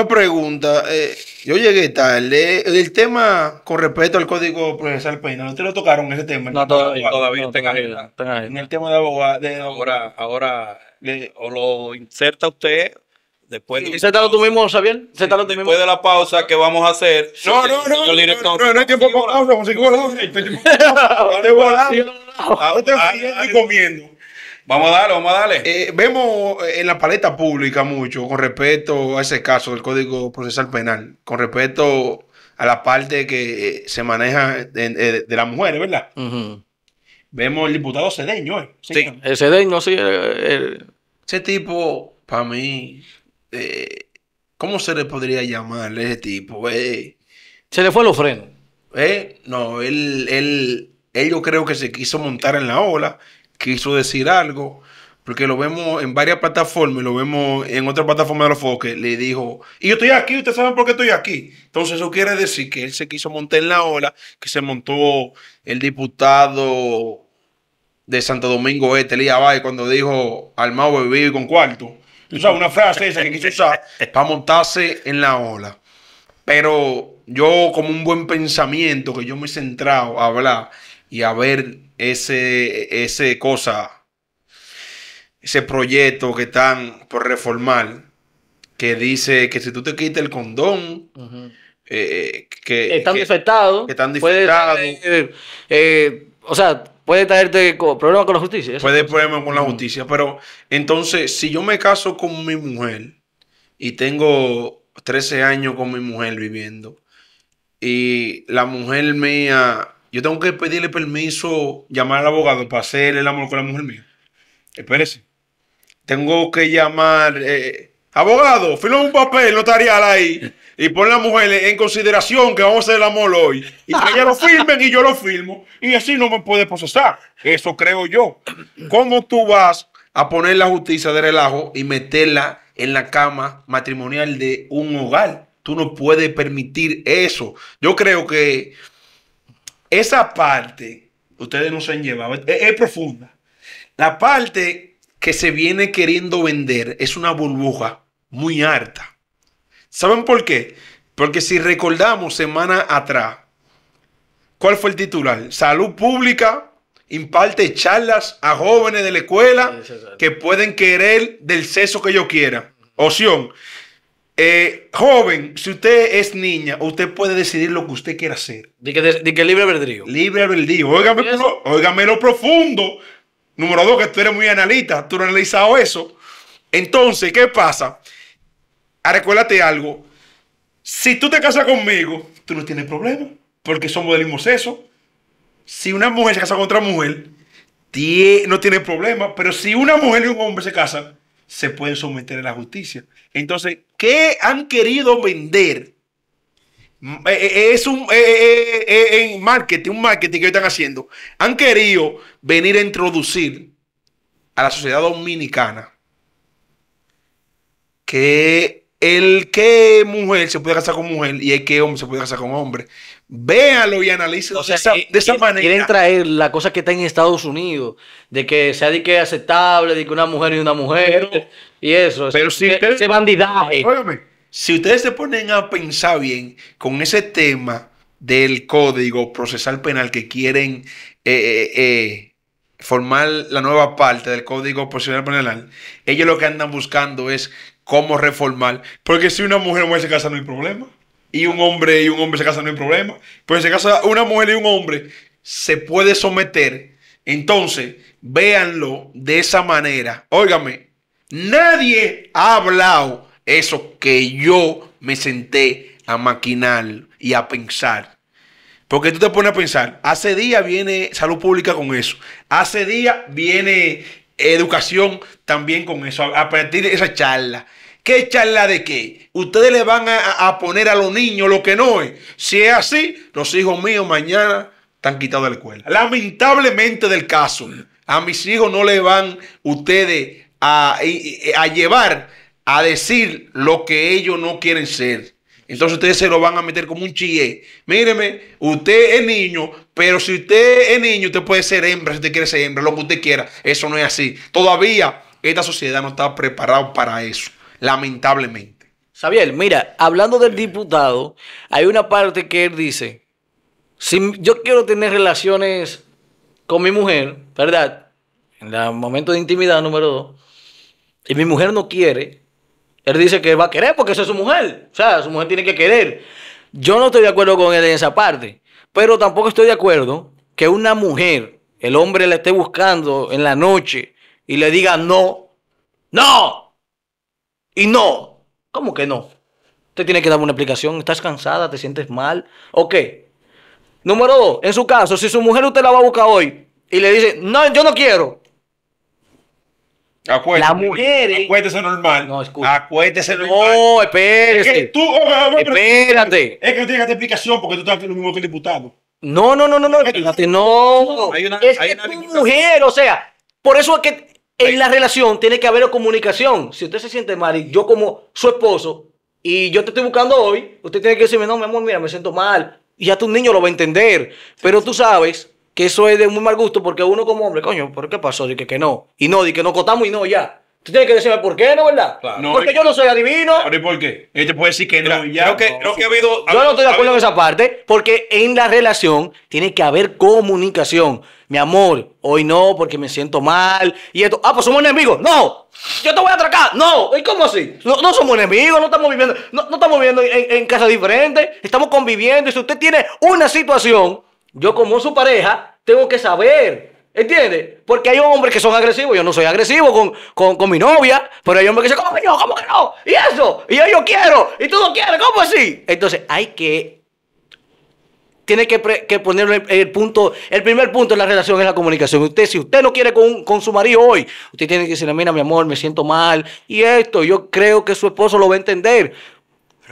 una pregunta. Eh, yo llegué tarde. El tema con respecto al Código Procesal Penal, ¿ustedes lo tocaron ese tema? No, todavía, todavía no, tenga agenda. En el tema de abogado. De, ahora, ahora o lo inserta usted Después sí, tú mismo, Xavier. Sí, después mismo. de la pausa que vamos a hacer. No, no, no. No, director, no, no, no hay tiempo para pausa, Conseguimos los. estoy comiendo. Vamos a darle, vamos a darle. Eh, vemos eh, en la paleta pública mucho con respecto a ese caso del Código Procesal Penal, con respecto a la parte que eh, se maneja de, las mujeres, ¿verdad? Vemos el diputado Cedeño. Sí, el Cedeño, sí. Ese tipo, para mí, ¿cómo se le podría llamar ese tipo? Se le fue los frenos. No, él, él, él yo creo que se quiso montar en la ola quiso decir algo, porque lo vemos en varias plataformas y lo vemos en otra plataforma de los foques, le dijo, y yo estoy aquí, ustedes saben por qué estoy aquí. Entonces eso quiere decir que él se quiso montar en la ola, que se montó el diputado de Santo Domingo Este, Lía Valle, cuando dijo, armado bebido y con cuarto. O sea, una frase esa que quiso usar para montarse en la ola. Pero yo, como un buen pensamiento, que yo me he centrado a hablar y a ver ese, ese cosa, ese proyecto que están por reformar, que dice que si tú te quitas el condón, eh, que están infectados, que están eh, o sea, puede traerte problemas con la justicia. Puede problemas con la justicia, pero entonces, si yo me caso con mi mujer y tengo 13 años con mi mujer viviendo, y la mujer mía yo tengo que pedirle permiso, llamar al abogado para hacer el amor con la mujer mía. Espérese. Tengo que llamar. Eh, abogado, firma un papel notarial ahí y pon la mujer en consideración que vamos a hacer el amor hoy. Y que ella lo firmen y yo lo firmo. Y así no me puede procesar. Eso creo yo. ¿Cómo tú vas a poner la justicia de relajo y meterla en la cama matrimonial de un hogar? Tú no puedes permitir eso. Yo creo que esa parte, ustedes no se han llevado, es, profunda. La parte que se viene queriendo vender es una burbuja muy harta. ¿Saben por qué? Porque si recordamos semana atrás, ¿cuál fue el titular? Salud pública imparte charlas a jóvenes de la escuela que pueden querer del sexo que yo quiera. Opción, eh, joven, si usted es niña, usted puede decidir lo que usted quiera hacer. De que, de, libre albedrío. Libre albedrío. Óigame, lo, lo profundo. Número dos, que tú eres muy analista. Tú no has analizado eso. Entonces, ¿qué pasa? Ah, recuérdate algo. Si tú te casas conmigo, tú no tienes problema. Porque somos del mismo sexo. Si una mujer se casa con otra mujer, no tiene problema. Pero si una mujer y un hombre se casan, se pueden someter a la justicia. Entonces, que han querido vender mm, eh, eh, eh, es un marketing, un marketing que están haciendo. Han querido venir a introducir a la sociedad dominicana que el que mujer se puede casar con mujer y el que hombre se puede casar con hombre. Véanlo y analicen de, esa, manera. Quieren traer la cosa que está en Estados Unidos, de que sea de que aceptable, de que una mujer y una mujer y eso. ese bandidaje. si ustedes se ponen a pensar bien con ese tema del código procesal penal que quieren eh, eh, eh, formar la nueva parte del código procesal penal, ellos lo que andan buscando es cómo reformar. Porque si una mujer muere se casa no hay problema. Y un hombre y un hombre se casan no hay problema. Pero pues se casa una mujer y un hombre se puede someter. Entonces, véanlo de esa manera. Óigame, Nadie ha hablado eso que yo me senté a maquinar y a pensar. Porque tú te pones a pensar, hace día viene salud pública con eso, hace día viene educación también con eso, a partir de esa charla. ¿Qué charla de qué? Ustedes le van a, poner a los niños lo que no es. Si es así, los hijos míos mañana están quitados de la escuela. Lamentablemente del caso, a mis hijos no le van ustedes eh, a, llevar a decir lo que ellos no quieren ser. Entonces ustedes se lo van a meter como un chile Míreme, usted es niño, pero si usted es niño, usted puede ser hembra, si usted quiere ser hembra, lo que usted quiera. Eso no es así. Todavía esta sociedad no está preparada para eso, lamentablemente. Xavier, mira, hablando del diputado, hay una parte que él dice, si yo quiero tener relaciones con mi mujer, ¿verdad? en el momento de intimidad número dos, y mi mujer no quiere, él dice que va a querer porque esa es su mujer. O sea, su mujer tiene que querer. Yo no estoy de acuerdo con él en esa parte, pero tampoco estoy de acuerdo que una mujer, el hombre la esté buscando en la noche y le diga no, no y no. ¿Cómo que no? Usted tiene que dar una explicación. ¿Estás cansada? ¿Te sientes mal? Ok. Número dos, en su caso, si su mujer usted la va a buscar hoy y le dice, no, yo no quiero, Acuérdese. Las mujeres. Acuérdese normal. No, escucha. Acuérdese normal. No, espérate. Es que tú, espérate. Es que no tienes que explicación porque tú estás lo mismo que el diputado. No, no, no, no, no. Espérate, no. Hay una, es hay que tu mujer, o sea, por eso es que en la relación tiene que haber comunicación. Si usted se siente mal y yo como su esposo y yo te estoy buscando hoy, usted tiene que decirme, no, mi amor, mira, me siento mal. Y ya tu niño lo va a entender. Pero tú sabes que eso es de muy mal gusto porque uno como hombre, coño, ¿por qué pasó? Dice que, que no. Y no, dije que no cotamos y no, ya. Tú tienes que decirme por qué, ¿no, verdad? porque yo no soy adivino. ¿Pero ¿y por qué? Ella puede decir que no. creo, que, ha habido. Yo no estoy de acuerdo en esa parte, porque en la relación tiene que haber comunicación. Mi amor, hoy no, porque me siento mal. Y esto, ah, pues somos enemigos. No, yo te voy a atracar. No, ¿y cómo así? No, somos enemigos, no estamos viviendo, no, estamos viviendo en, casa diferente, estamos conviviendo. Y si usted tiene una situación yo como su pareja tengo que saber, ¿entiendes? Porque hay hombres que son agresivos. Yo no soy agresivo con, mi novia, pero hay hombres que dicen, ¿cómo que no? ¿Cómo que no? Y eso, y yo, quiero, y tú no quieres, ¿cómo así? Entonces hay que... Tiene que, que poner el, punto, el primer punto en la relación es la comunicación. Usted, si usted no quiere con, con su marido hoy, usted tiene que decirle, mira, mi amor, me siento mal, y esto, yo creo que su esposo lo va a entender.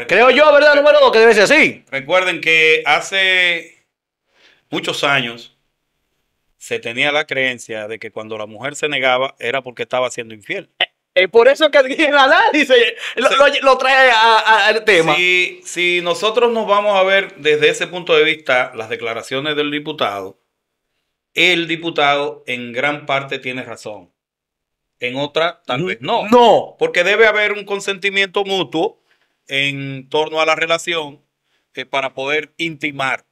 Creo yo, ¿verdad, número dos? Que debe ser así. Recuerden que hace muchos años se tenía la creencia de que cuando la mujer se negaba era porque estaba siendo infiel. Es eh, eh, por eso que el análisis eh, lo, trae al tema. Si, nosotros nos vamos a ver desde ese punto de vista las declaraciones del diputado, el diputado en gran parte tiene razón. En otra, tal vez no. No. Porque debe haber un consentimiento mutuo en torno a la relación para poder intimar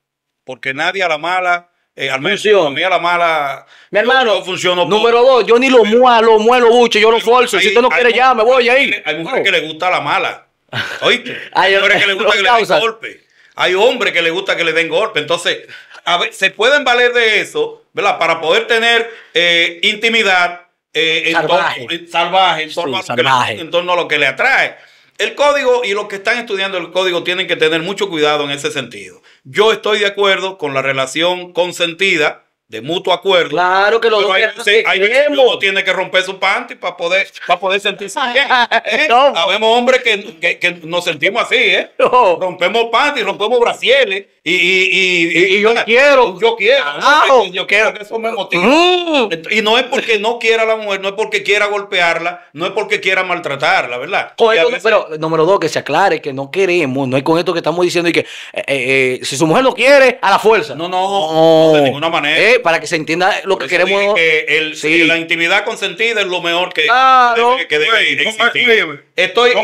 porque nadie a la mala, eh, al menos a mí a la mala, mi hermano, no número dos, yo ni lo muelo lo muelo mucho, yo lo forzo, si tú no quieres ya, me voy ahí. Hay mujeres que le gusta la mala, ¿oíste? hay mujeres que les gusta que le den golpe, hay hombres que le gusta que le den golpe, entonces, a ver, se pueden valer de eso, ¿verdad? Para poder tener eh, intimidad, eh, salvaje, salvaje. en torno a lo que le atrae. El código y los que están estudiando el código tienen que tener mucho cuidado en ese sentido. Yo estoy de acuerdo con la relación consentida de mutuo acuerdo. Claro que lo tiene que romper su panty para poder, para poder sentirse bien. ¿eh? Sabemos hombres que, nos sentimos así, ¿eh? Rompemos panty, rompemos brasieles y, y, y, y, yo quiero. Yo quiero. yo quiero. Eso me motiva. Mm. Y no es porque no quiera la mujer, no es porque quiera golpearla, no es porque quiera maltratarla, ¿verdad? Pero número dos, que se aclare que no queremos, no es con esto que estamos diciendo y que eh, eh, si su mujer lo quiere, a la fuerza. No, no, no, de ninguna manera para que se entienda lo que queremos. Que sí. La intimidad consentida es lo mejor que, debe estoy,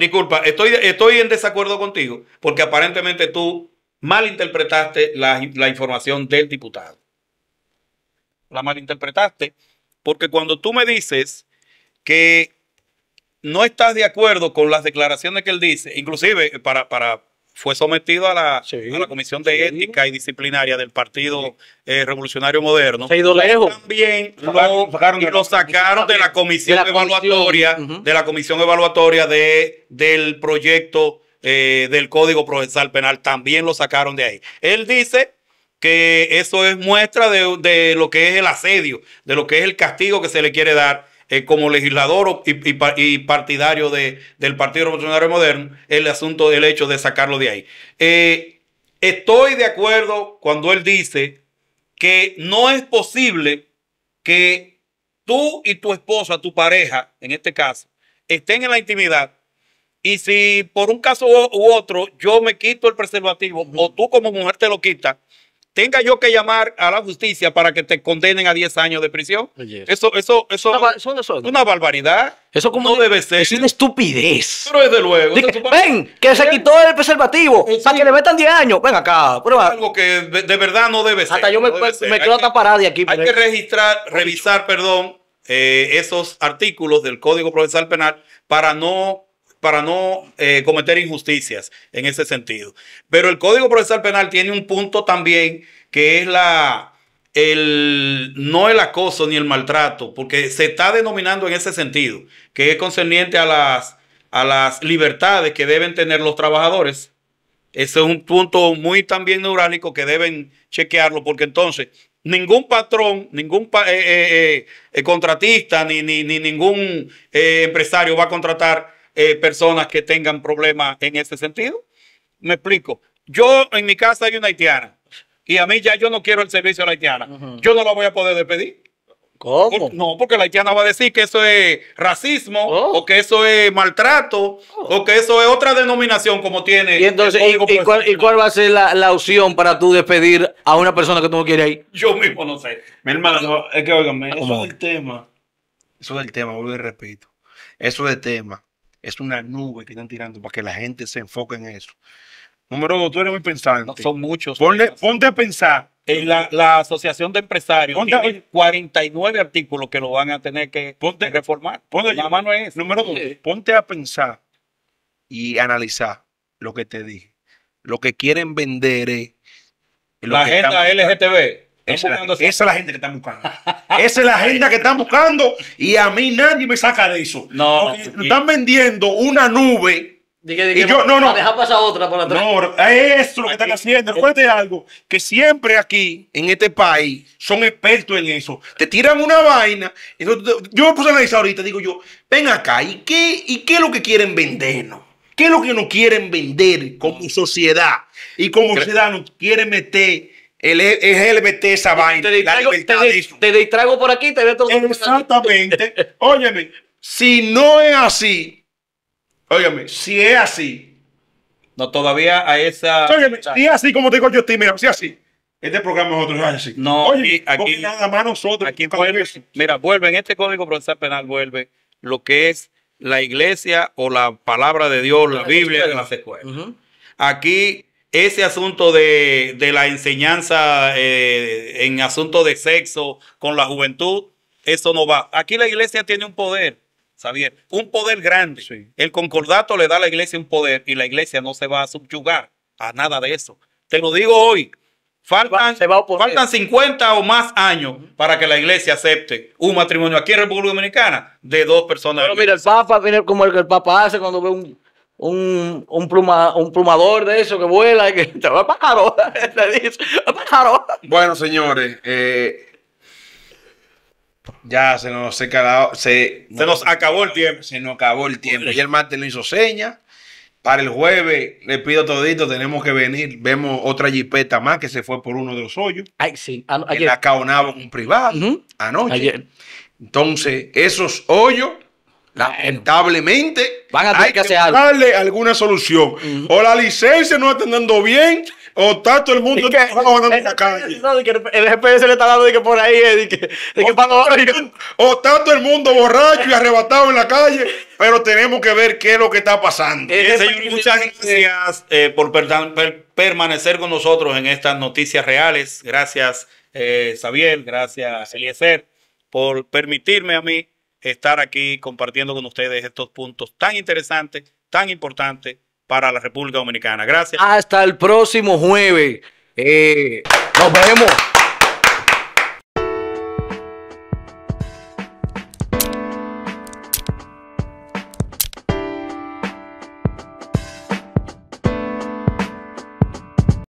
disculpa, estoy, estoy en desacuerdo contigo porque aparentemente tú malinterpretaste la, información del diputado. La malinterpretaste porque cuando tú me dices que no estás de acuerdo con las declaraciones que él dice, inclusive eh, para, para fue sometido a la, la Comisión de Ética y Disciplinaria del Partido eh, Revolucionario Moderno. Se ido lejos. También lo, sacaron, de la Comisión Evaluatoria, de la Comisión Evaluatoria de, del proyecto eh, del Código Procesal Penal. También lo sacaron de ahí. Él dice que eso es muestra de, de lo que es el asedio, de lo que es el castigo que se le quiere dar eh, como legislador y, partidario del Partido Revolucionario Moderno, el asunto del hecho de sacarlo de ahí. Eh, estoy de acuerdo cuando él dice que no es posible que tú y tu esposa, tu pareja, en este caso, estén en la intimidad y si por un caso u otro yo me quito el preservativo o tú como mujer te lo quitas, tenga yo que llamar a la justicia para que te condenen a 10 años de prisión. Eso, eso, eso, una, barbaridad. Eso como no debe ser. Es una estupidez. Pero desde luego. ven, que se ¿Eh? quitó el preservativo eh, para que le metan 10 años. Ven acá, prueba. Algo que de, verdad no debe ser. Hasta yo me, quedo hasta de aquí. Hay que registrar, revisar, perdón, eh, esos artículos del Código Procesal Penal para no para no eh, cometer injusticias en ese sentido. Pero el Código Procesal Penal tiene un punto también que es la, el, no el acoso ni el maltrato, porque se está denominando en ese sentido, que es concerniente a las, las libertades que deben tener los trabajadores. Ese es un punto muy también neuránico que deben chequearlo, porque entonces ningún patrón, ningún eh, eh, contratista, ni, ni ningún empresario va a contratar eh, personas que tengan problemas en ese sentido. Me explico. Yo en mi casa hay una haitiana y a mí ya yo no quiero el servicio a la haitiana. Yo no la voy a poder despedir. ¿Cómo? no, porque la haitiana va a decir que eso es racismo, oh. o que eso es maltrato, oh. o que eso es otra denominación como tiene. ¿Y, entonces, ¿y, cuál, va a ser la, opción para tú despedir a una persona que tú no quieres ir? Yo mismo no sé. Mi hermano, es que ah, eso es el tema. Eso es el tema, vuelvo y repito. Eso es el tema. Es una nube que están tirando para que la gente se enfoque en eso. Número dos, tú eres muy pensante. son muchos. ponte a pensar. En la, Asociación de Empresarios tiene 49 artículos que lo van a tener que reformar. Ponte, la mano es. Número dos, ponte a pensar y analizar lo que te dije. Lo que quieren vender es. La agenda LGTB. Esa, es la gente que están buscando. esa es la agenda que están buscando. Y a mí nadie me saca de eso. No. están vendiendo una nube. y yo, no, no. pasar otra por atrás. No, eso es lo que están haciendo. Recuerda eh. algo, que siempre aquí, en este país, son expertos en eso. Te tiran una vaina. Yo me puse a analizar ahorita, digo yo, ven acá, ¿y qué, y qué es lo que quieren vendernos? ¿Qué es lo que nos quieren vender como sociedad? Y como sociedad nos quieren meter el, es esa vaina. Te distraigo, por aquí, te Exactamente. Óyeme, si no es así, óyeme, si es así. No, todavía a esa. si es así, como te digo yo estoy mira, si es así. Este programa es otro. No, Oye, aquí, nada más nosotros. Aquí mira, vuelve, en este código procesal penal vuelve lo que es la iglesia o la palabra de Dios, la, Biblia Aquí ese asunto de, la enseñanza eh, en asunto de sexo con la juventud, eso no va. Aquí la iglesia tiene un poder, Xavier, un poder grande. El concordato le da a la iglesia un poder y la iglesia no se va a subyugar a nada de eso. Te lo digo hoy. Faltan, faltan 50 o más años para que la iglesia acepte un matrimonio aquí en República Dominicana de dos personas. Pero mira, el Papa, viene como el que el Papa hace cuando ve un, un, un plumador de eso que vuela y que te va pájaro. pájaro. Bueno, señores, eh, ya se nos, se, se, nos acabó el tiempo. Se nos acabó el tiempo. Y el martes no hizo seña. Para el jueves, le pido todito, tenemos que venir. Vemos otra jipeta más que se fue por uno de los hoyos. Ay, sí. ayer. En la un privado. Anoche. Entonces, esos hoyos Lamentablemente, van a hay que, darle alguna solución. O la licencia no está andando bien, o tanto el mundo en la calle. el GPS le está dando por ahí, eh, o, está el mundo borracho y arrebatado en la calle, pero tenemos que ver qué es lo que está pasando. Eh, señor, muchas gracias eh, por permanecer con nosotros en estas noticias reales. Gracias, eh, Xavier, gracias, Eliezer, por permitirme a mí estar aquí compartiendo con ustedes estos puntos tan interesantes, tan importantes para la República Dominicana. Gracias. Hasta el próximo jueves. Eh, nos vemos.